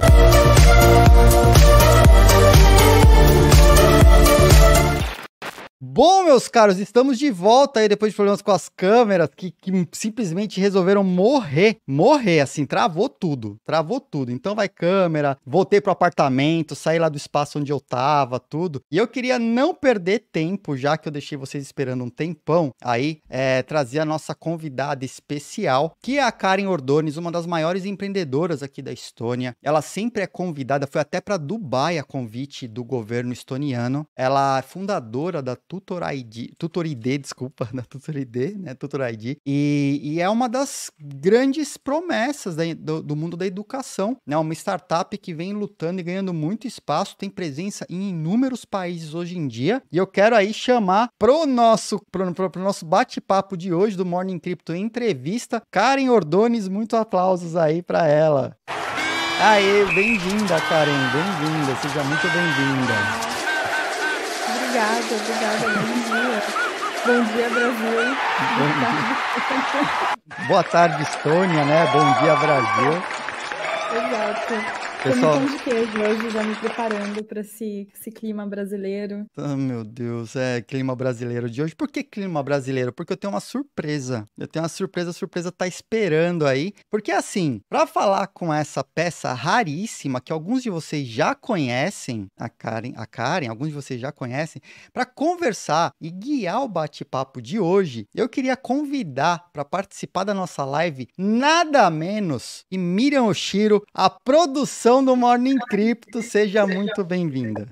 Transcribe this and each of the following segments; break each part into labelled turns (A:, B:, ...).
A: Thank you. Bom, meus caros, estamos de volta aí depois de problemas com as câmeras que, que, simplesmente resolveram morrer. Morrer, assim, travou tudo. Travou tudo. Então vai câmera, voltei pro apartamento, saí lá do espaço onde eu tava, tudo. E eu queria não perder tempo, já que eu deixei vocês esperando um tempão, aí é, trazer a nossa convidada especial, que é a Karen Ordones, uma das maiores empreendedoras aqui da Estônia. Ela sempre é convidada, foi até para Dubai a convite do governo estoniano. Ela é fundadora da Tutor ID, Tutor ID, desculpa, na é Tutor ID, né? Tutor ID. E, e é uma das grandes promessas da, do, do, mundo da educação, né? Uma startup que vem lutando e ganhando muito espaço, tem presença em inúmeros países hoje em dia. E eu quero aí chamar pro nosso, pro, pro, pro nosso bate-papo de hoje do Morning Crypto Entrevista, Karen Ordones, muito aplausos aí para ela. Aê, bem-vinda, Karen, bem-vinda, seja muito bem-vinda.
B: Obrigada, obrigada. Bom dia. Bom dia, Brasil. Bom
A: dia. Boa tarde, Estônia, né? Bom dia, Brasil.
C: Exato. Pessoal... pão de queijo hoje, já me preparando para esse, esse, clima brasileiro.
A: Ah, oh, meu Deus, é clima brasileiro de hoje. Por que clima brasileiro? Porque eu tenho uma surpresa. Eu tenho uma surpresa, a surpresa tá esperando aí. Porque assim, para falar com essa peça raríssima que alguns de vocês já conhecem, a Karen, a Karen, alguns de vocês já conhecem, para conversar e guiar o bate-papo de hoje, eu queria convidar para participar da nossa live nada menos que Miriam Oshiro, a produção edição do Morning Crypto, seja muito bem-vinda.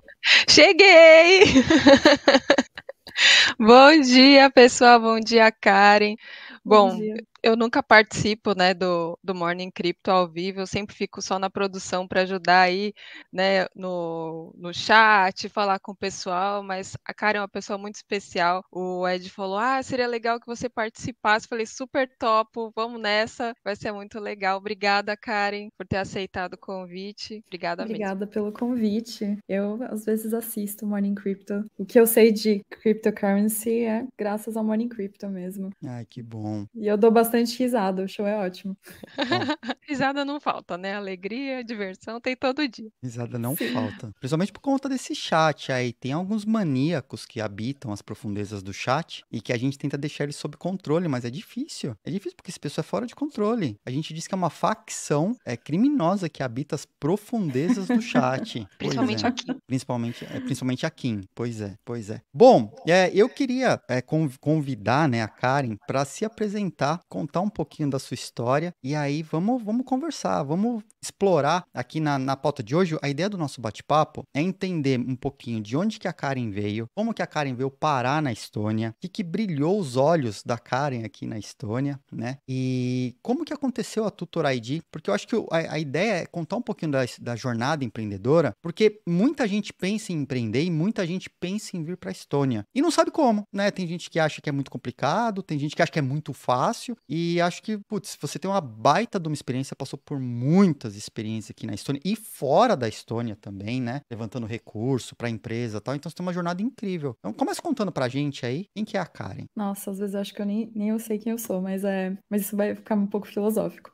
B: Cheguei! bom dia, pessoal, bom dia, Karen. Bom, bom dia eu nunca participo né, do, do Morning Crypto ao vivo, eu sempre fico só na produção para ajudar aí né, no, no chat, falar com o pessoal, mas a Karen é uma pessoa muito especial. O Ed falou: Ah, seria legal que você participasse. Falei, super topo, vamos nessa, vai ser muito legal. Obrigada, Karen, por ter aceitado o convite. Obrigada Obrigada
C: mesmo. pelo convite. Eu às vezes assisto Morning Crypto. O que eu sei de cryptocurrency é graças ao Morning
B: Crypto mesmo.
C: Ai, que bom. E eu dou bastante bastante risada, o show é ótimo.
B: risada não falta, né? Alegria, diversão, tem todo dia.
A: Risada não Sim. falta. Principalmente por conta desse chat aí. Tem alguns maníacos que habitam as profundezas do chat e que a gente tenta deixar eles sob controle, mas é difícil. É difícil porque esse pessoal é fora de controle. A gente diz que é uma facção é, criminosa que habita as profundezas do chat. É. principalmente é. aqui. Principalmente, é, principalmente aqui. Pois é, pois é. Bom, é, eu queria é, convidar né, a Karen para se apresentar, com contar um pouquinho da sua história e aí vamos, vamos conversar, vamos explorar aqui na, na pauta de hoje. A ideia do nosso bate-papo é entender um pouquinho de onde que a Karen veio, como que a Karen veio parar na Estônia, o que, que brilhou os olhos da Karen aqui na Estônia, né? E como que aconteceu a Tutor ID, porque eu acho que a, a ideia é contar um pouquinho da, da jornada empreendedora, porque muita gente pensa em empreender e muita gente pensa em vir para a Estônia e não sabe como, né? Tem gente que acha que é muito complicado, tem gente que acha que é muito fácil, e acho que, putz, você tem uma baita de uma experiência, passou por muitas experiências aqui na Estônia e fora da Estônia também, né? Levantando recurso para empresa e tal. Então você tem uma jornada incrível. Então começa contando pra gente aí quem que é a Karen.
C: Nossa, às vezes eu acho que eu nem, nem eu sei quem eu sou, mas é. Mas isso vai ficar um pouco filosófico.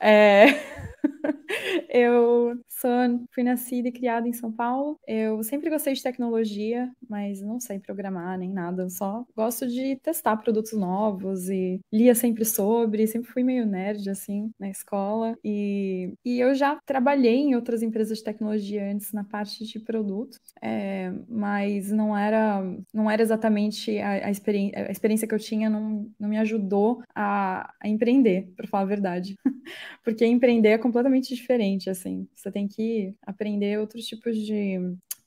C: É. eu sou, fui nascida e criada em São Paulo. Eu sempre gostei de tecnologia, mas não sei programar nem nada. Eu só gosto de testar produtos novos e lia sempre sobre. Sempre fui meio nerd, assim, na escola. E, e eu já trabalhei em outras empresas de tecnologia antes na parte de produto, é, mas não era, não era exatamente a, a, a experiência que eu tinha, não, não me ajudou a, a empreender, para falar a verdade. Porque empreender é completamente completamente diferente, assim. Você tem que aprender outros tipos de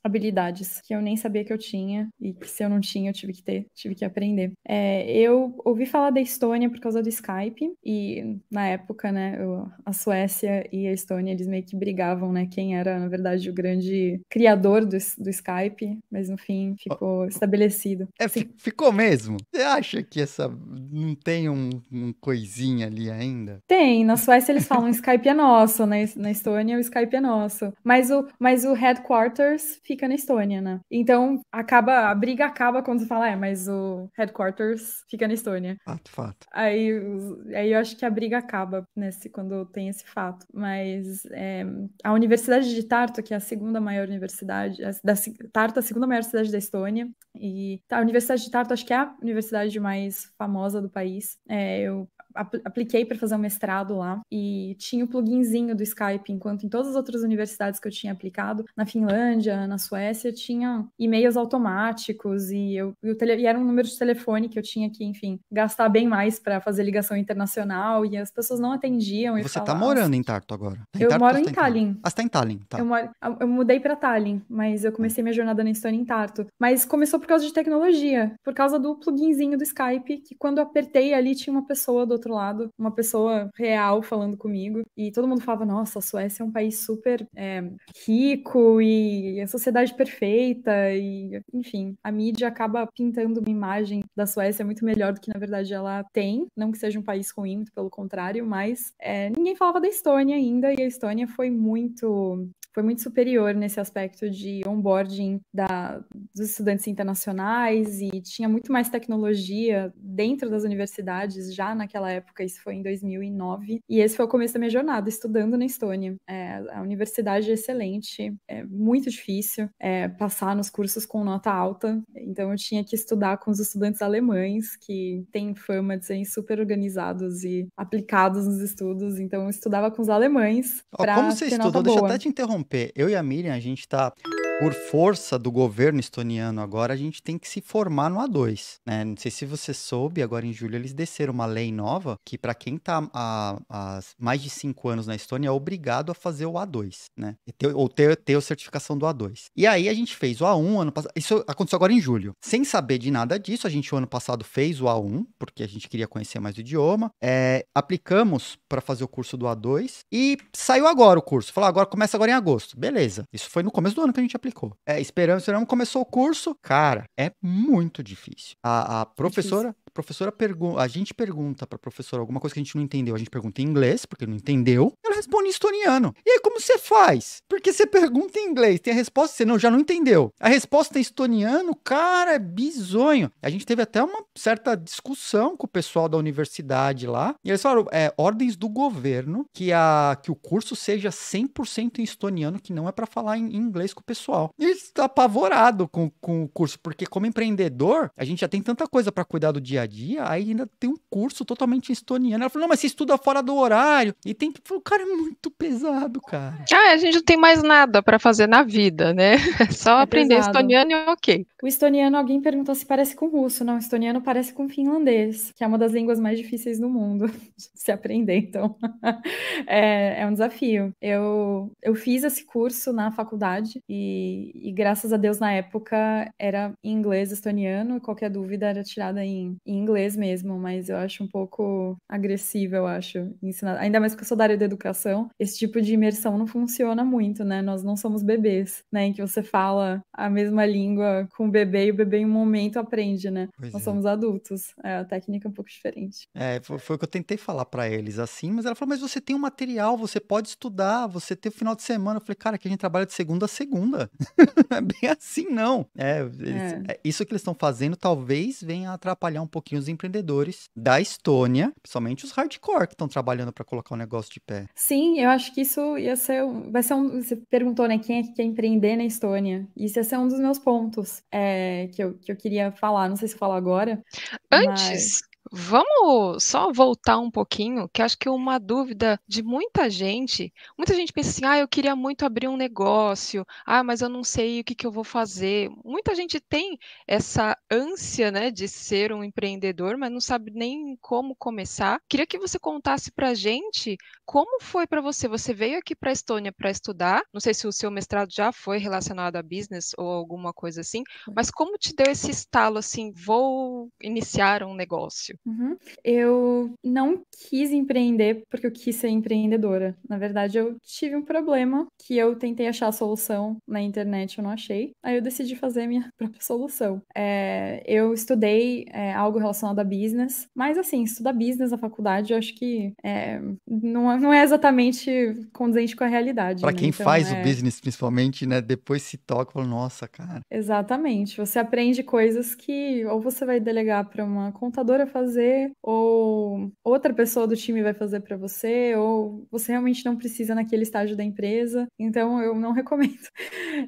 C: habilidades que eu nem sabia que eu tinha e que se eu não tinha eu tive que ter, tive que aprender. É, eu ouvi falar da Estônia por causa do Skype e na época, né, eu, a Suécia e a Estônia eles meio que brigavam, né, quem era na verdade o grande criador do, do Skype, mas no fim ficou oh. estabelecido. É, ficou mesmo. Você acha
A: que essa não tem um, um coisinha ali ainda?
C: Tem, na Suécia eles falam Skype é nosso, na, na Estônia o Skype é nosso, mas o mas o headquarters fica na Estônia, né? Então, acaba, a briga acaba quando você fala, ah, é, mas o headquarters fica na Estônia. Fato, fato. Aí, aí eu acho que a briga acaba nesse, quando tem esse fato. Mas é, a Universidade de Tartu, que é a segunda maior universidade, a, da, Tartu é a segunda maior cidade da Estônia, e tá, a Universidade de Tartu acho que é a universidade mais famosa do país. É, eu apliquei para fazer um mestrado lá e tinha o pluginzinho do Skype, enquanto em todas as outras universidades que eu tinha aplicado, na Finlândia, na Suécia, tinha e-mails automáticos e eu e, tele, e era um número de telefone que eu tinha que, enfim, gastar bem mais para fazer ligação internacional e as pessoas não atendiam. Você está morando
A: em Tartu agora? Tá em eu moro tá em Tallinn. Ah, você tá em Tallinn, tá. Eu, moro,
C: eu mudei para Tallinn, mas eu comecei minha jornada na Estônia em Tartu. Mas começou por causa de tecnologia, por causa do pluginzinho do Skype, que quando eu apertei ali tinha uma pessoa do outro lado uma pessoa real falando comigo. E todo mundo falava: nossa, a Suécia é um país super é, rico e a sociedade perfeita. E, enfim, a mídia acaba pintando uma imagem da Suécia muito melhor do que na verdade ela tem. Não que seja um país ruim, muito pelo contrário, mas é, ninguém falava da Estônia ainda. E a Estônia foi muito foi muito superior nesse aspecto de onboarding da, dos estudantes internacionais e tinha muito mais tecnologia dentro das universidades já naquela época, isso foi em 2009. E esse foi o começo da minha jornada, estudando na Estônia. É, a universidade é excelente, é muito difícil é, passar nos cursos com nota alta, então eu tinha que estudar com os estudantes alemães, que têm fama de serem super organizados e aplicados nos estudos, então eu estudava com os alemães. Oh, como você estudou? Deixa eu até te
A: interromper interromper. Eu e a Miriam, a gente tá por força do governo estoniano agora, a gente tem que se formar no A2, né? Não sei se você soube, agora em julho eles desceram uma lei nova que para quem está há, há, mais de cinco anos na Estônia é obrigado a fazer o A2, né? Ter, ou ter, ter a certificação do A2. E aí a gente fez o A1 ano passado, isso aconteceu agora em julho. Sem saber de nada disso, a gente o ano passado fez o A1, porque a gente queria conhecer mais o idioma, é, aplicamos para fazer o curso do A2 e saiu agora o curso. Falou, ah, agora começa agora em agosto. Beleza. Isso foi no começo do ano que a gente aplicou aplicou. É, esperamos, esperamos, começou o curso. Cara, é muito difícil. A, a professora, professora pergunta, a gente pergunta pra professora alguma coisa que a gente não entendeu, a gente pergunta em inglês, porque não entendeu, ela responde em estoniano. E aí, como você faz? Porque você pergunta em inglês, tem a resposta, você não, já não entendeu. A resposta em estoniano, cara, é bizonho. A gente teve até uma certa discussão com o pessoal da universidade lá, e eles falaram, é, ordens do governo, que, a, que o curso seja 100% em estoniano, que não é para falar em inglês com o pessoal. E ele está apavorado com, com o curso, porque como empreendedor, a gente já tem tanta coisa para cuidar do dia a dia, aí ainda tem um curso totalmente estoniano. Ela falou, não, mas você estuda fora do horário. E tem. o cara,
C: é muito pesado,
B: cara. Ah, a gente não tem mais nada para fazer na vida, né? É só é aprender pesado. estoniano e ok.
C: O estoniano, alguém perguntou se parece com russo. Não, o estoniano parece com finlandês, que é uma das línguas mais difíceis do mundo se aprender, então. é, é, um desafio. Eu, eu fiz esse curso na faculdade e, e graças a Deus, na época, era em inglês estoniano, qualquer dúvida era tirada em em inglês mesmo, mas eu acho um pouco agressivo, eu acho, ensinar. Ainda mais porque eu sou da área da educação, esse tipo de imersão não funciona muito, né? Nós não somos bebês, né? Em que você fala a mesma língua com o bebê e o bebê em um momento aprende, né? Pois Nós é. somos adultos. É, a técnica é um pouco diferente.
A: É, foi, foi o que eu tentei falar para eles assim, mas
C: ela falou: mas você tem um material,
A: você pode estudar, você tem o um final de semana. Eu falei, cara, que a gente trabalha de segunda a segunda. não é bem assim, não. É, eles, é. é. isso que eles estão fazendo talvez venha atrapalhar um pouco pouquinho os empreendedores da Estônia, principalmente os hardcore que estão trabalhando para colocar o negócio de pé.
C: Sim, eu acho que isso ia ser, vai ser um, você perguntou, né, quem é que quer empreender na Estônia? Isso ia ser um dos meus pontos é, que, eu, que eu queria falar, não sei se eu falo agora. Antes,
B: mas... Vamos só voltar um pouquinho, que acho que uma dúvida de muita gente, muita gente pensa assim, ah, eu queria muito abrir um negócio, ah, mas eu não sei o que, que eu vou fazer. Muita gente tem essa ânsia, né, de ser um empreendedor, mas não sabe nem como começar. Queria que você contasse para gente como foi para você. Você veio aqui para Estônia para estudar, não sei se o seu mestrado já foi relacionado a business ou alguma coisa assim, mas como te deu esse estalo assim, vou iniciar um negócio?
C: Uhum. Eu não quis empreender porque eu quis ser empreendedora. Na verdade, eu tive um problema que eu tentei achar a solução na internet, eu não achei. Aí eu decidi fazer minha própria solução. É, eu estudei é, algo relacionado a business, mas assim, estudar business na faculdade, eu acho que é, não, não é exatamente condizente com a realidade. Para né? quem então, faz o é business,
A: principalmente, né? Depois se toca, fala, nossa,
C: cara. Exatamente. Você aprende coisas que ou você vai delegar para uma contadora fazer fazer, ou outra pessoa do time vai fazer para você, ou você realmente não precisa naquele estágio da empresa. Então, eu não recomendo.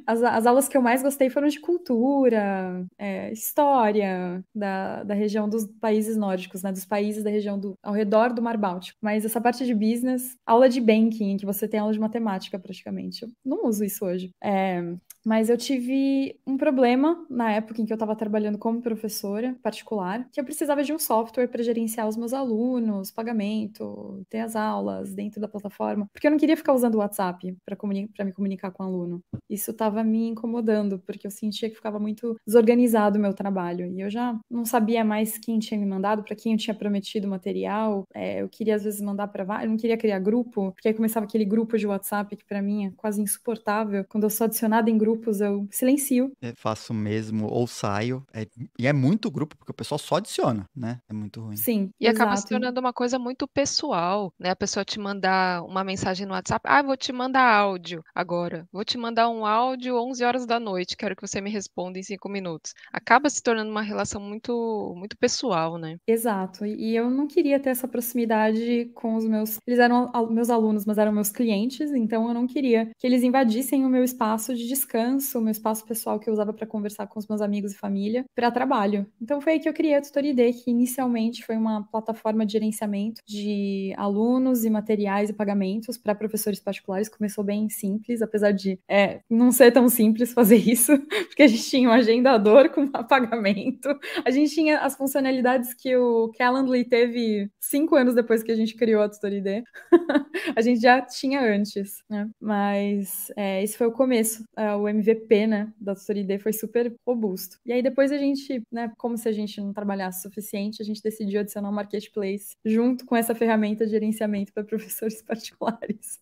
C: As, as aulas que eu mais gostei foram de cultura, é, história da, da região dos países nórdicos, né? Dos países da região do, ao redor do Mar Báltico. Mas essa parte de business, aula de banking, que você tem aula de matemática praticamente. Eu não uso isso hoje. É, mas eu tive um problema na época em que eu estava trabalhando como professora particular, que eu precisava de um software para gerenciar os meus alunos, pagamento, ter as aulas dentro da plataforma, porque eu não queria ficar usando o WhatsApp para comuni me comunicar com o aluno. Isso estava me incomodando, porque eu sentia que ficava muito desorganizado o meu trabalho e eu já não sabia mais quem tinha me mandado, para quem eu tinha prometido material. É, eu queria às vezes mandar para vários, eu não queria criar grupo, porque aí começava aquele grupo de WhatsApp que para mim é quase insuportável quando eu sou adicionada em grupo grupos, eu silencio.
A: É, faço mesmo, ou saio. É, e é muito grupo, porque o pessoal só adiciona, né? É
B: muito ruim. Sim. E exato. acaba se tornando uma coisa muito pessoal, né? A pessoa te mandar uma mensagem no WhatsApp, ah, vou te mandar áudio agora. Vou te mandar um áudio 11 horas da noite, quero que você me responda em 5 minutos. Acaba se tornando uma relação muito, muito pessoal, né?
C: Exato. E eu não queria ter essa proximidade com os meus. Eles eram meus alunos, mas eram meus clientes, então eu não queria que eles invadissem o meu espaço de descanso meu espaço pessoal que eu usava para conversar com os meus amigos e família, para trabalho. Então foi aí que eu criei a ID, que inicialmente foi uma plataforma de gerenciamento de alunos e materiais e pagamentos para professores particulares. Começou bem simples, apesar de é, não ser tão simples fazer isso, porque a gente tinha um agendador com pagamento, a gente tinha as funcionalidades que o Calendly teve cinco anos depois que a gente criou a ID. a gente já tinha antes, né? Mas é, esse foi o começo. É, o MVP, né, da assessoria ID foi super robusto. E aí depois a gente, né, como se a gente não trabalhasse o suficiente, a gente decidiu adicionar um marketplace junto com essa ferramenta de gerenciamento para professores particulares.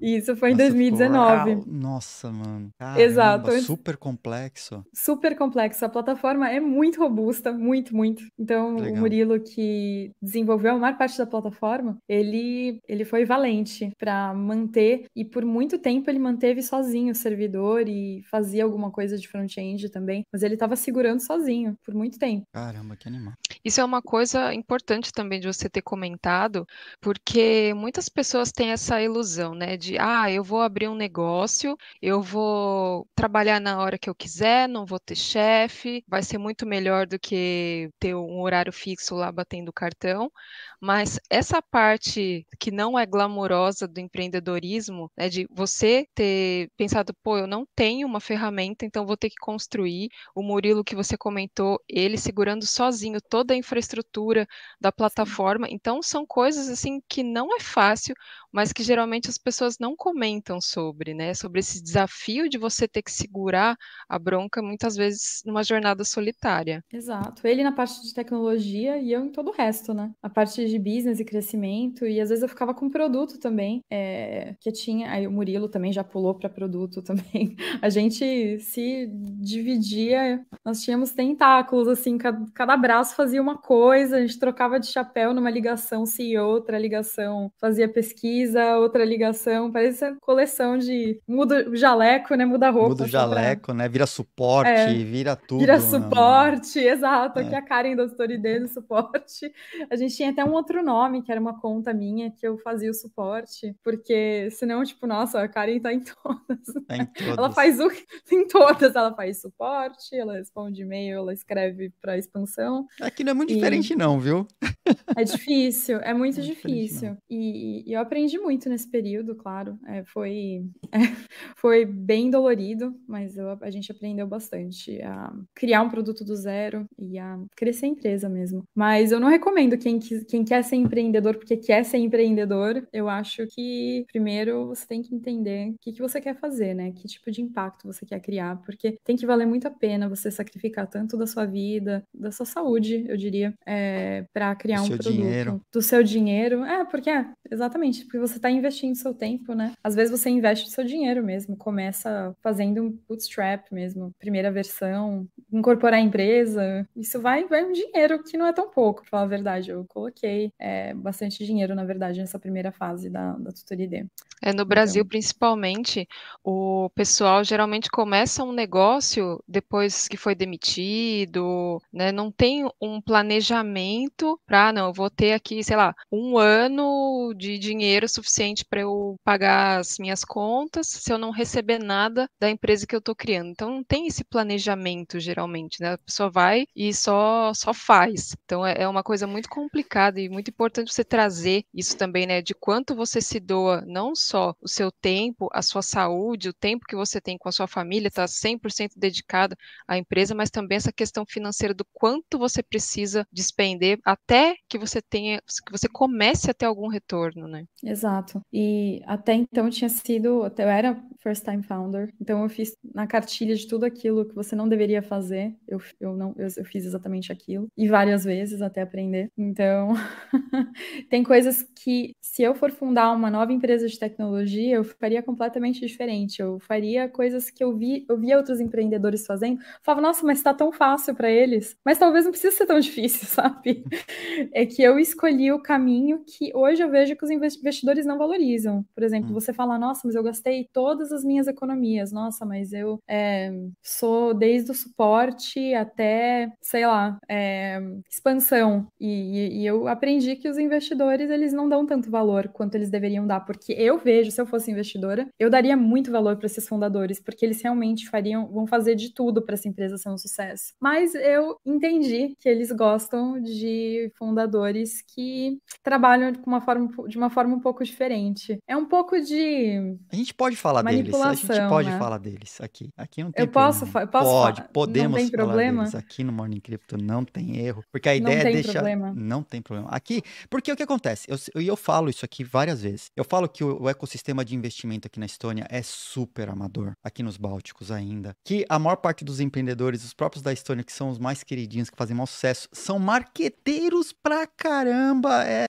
C: e isso foi em Nossa, 2019.
A: Nossa, mano. Caramba, Exato. Super complexo.
C: Super complexo. A plataforma é muito robusta, muito, muito. Então, Legal. o Murilo, que desenvolveu a maior parte da plataforma, ele, ele foi valente para manter e por muito tempo ele manteve sozinho o serviço servidor e fazia alguma coisa de front-end também, mas ele estava segurando sozinho por muito tempo.
A: Caramba, que animal.
B: Isso é uma coisa importante também de você ter comentado, porque muitas pessoas têm essa ilusão, né, de ah, eu vou abrir um negócio, eu vou trabalhar na hora que eu quiser, não vou ter chefe, vai ser muito melhor do que ter um horário fixo lá batendo cartão, mas essa parte que não é glamourosa do empreendedorismo, né, de você ter pensado pô, eu não tenho uma ferramenta, então vou ter que construir. O Murilo que você comentou, ele segurando sozinho toda a infraestrutura da plataforma. Então são coisas assim que não é fácil, mas que geralmente as pessoas não comentam sobre, né? Sobre esse desafio de você ter que segurar a bronca muitas vezes numa jornada solitária.
C: Exato. Ele na parte de tecnologia e eu em todo o resto, né? A parte de business e crescimento e às vezes eu ficava com produto também, é, que tinha, aí o Murilo também já pulou para produto também. A gente se dividia, nós tínhamos tentáculos, assim, cada, cada braço fazia uma coisa, a gente trocava de chapéu numa ligação, se outra ligação fazia pesquisa, outra ligação, parece coleção de muda jaleco, né? Muda roupa. Muda assim, jaleco,
A: pra... né? Vira suporte, é, vira tudo. Vira né? suporte,
C: exato. É. Aqui a Karen do Storidê do suporte. A gente tinha até um outro nome, que era uma conta minha, que eu fazia o suporte, porque senão, tipo, nossa, a Karen tá em todas.
A: É Tá em todas. ela
C: faz o, em todas, ela faz suporte, ela responde e-mail, ela escreve para expansão. Aqui não é muito e... diferente não, viu? É difícil, é muito é difícil. E, e, eu aprendi muito nesse período, claro. É, foi, é, foi bem dolorido, mas eu, a gente aprendeu bastante a criar um produto do zero e a crescer a empresa mesmo. Mas eu não recomendo quem, quem quer ser empreendedor porque quer ser empreendedor. Eu acho que primeiro você tem que entender o que, que você quer fazer, né? Que tipo de impacto você quer criar, porque tem que valer muito a pena você sacrificar tanto da sua vida, da sua saúde, eu diria, é, para criar criar do um seu produto dinheiro. do seu dinheiro. É, porque é, exatamente, porque você está investindo seu tempo, né? Às vezes você investe seu dinheiro mesmo, começa fazendo um bootstrap mesmo, primeira versão, incorporar a empresa. Isso vai, vai um dinheiro que não é tão pouco, pra falar a verdade. Eu coloquei é, bastante dinheiro, na verdade, nessa primeira fase da, da
B: tutoria ID. É, no então Brasil, principalmente, o pessoal geralmente começa um negócio depois que foi demitido, né? Não tem um planejamento para ah, não, eu vou ter aqui, sei lá, um ano de dinheiro suficiente para eu pagar as minhas contas se eu não receber nada da empresa que eu estou criando. Então não tem esse planejamento geralmente, né? A pessoa vai e só só faz. Então é, é uma coisa muito complicada e muito importante você trazer isso também, né? De quanto você se doa, não só o seu tempo, a sua saúde, o tempo que você tem com a sua família, está 100% dedicado à empresa, mas também essa questão financeira do quanto você precisa despender até que você tenha, que você comece a ter algum retorno, né?
C: Exato. E até então tinha sido, até eu era first time founder, então eu fiz na cartilha de tudo aquilo que você não deveria fazer, eu, eu não eu, eu fiz exatamente aquilo e várias vezes até aprender. Então, tem coisas que se eu for fundar uma nova empresa de tecnologia, eu faria completamente diferente. Eu faria coisas que eu vi, eu via outros empreendedores fazendo, falava, nossa, mas está tão fácil para eles. Mas talvez não precisa ser tão difícil, sabe? é que eu escolhi o caminho que hoje eu vejo que os investidores não valorizam. Por exemplo, hum. você fala, nossa, mas eu gastei todas as minhas economias, nossa, mas eu é, sou desde o suporte até, sei lá, é, expansão. E, e, eu aprendi que os investidores, eles não dão tanto valor quanto eles deveriam dar, porque eu vejo, se eu fosse investidora, eu daria muito valor para esses fundadores, porque eles realmente fariam, vão fazer de tudo para essa empresa ser um sucesso. Mas eu entendi que eles gostam de fundadores fundadores que trabalham de uma forma, de uma forma um pouco diferente. É um pouco de.
A: A gente pode falar deles, a gente pode né? falar deles aqui. Aqui não tem eu problema. Posso, eu posso pode, podemos falar problema. deles. Aqui no Morning Crypto não tem erro, porque a ideia é deixar. Problema. Não tem problema. Aqui, porque o que acontece? E eu, eu, eu falo isso aqui várias vezes. Eu falo que o, o ecossistema de investimento aqui na Estônia é super amador, aqui nos Bálticos ainda. Que a maior parte dos empreendedores, os próprios da Estônia, que são os mais queridinhos, que fazem mau sucesso, são marqueteiros pra caramba. É...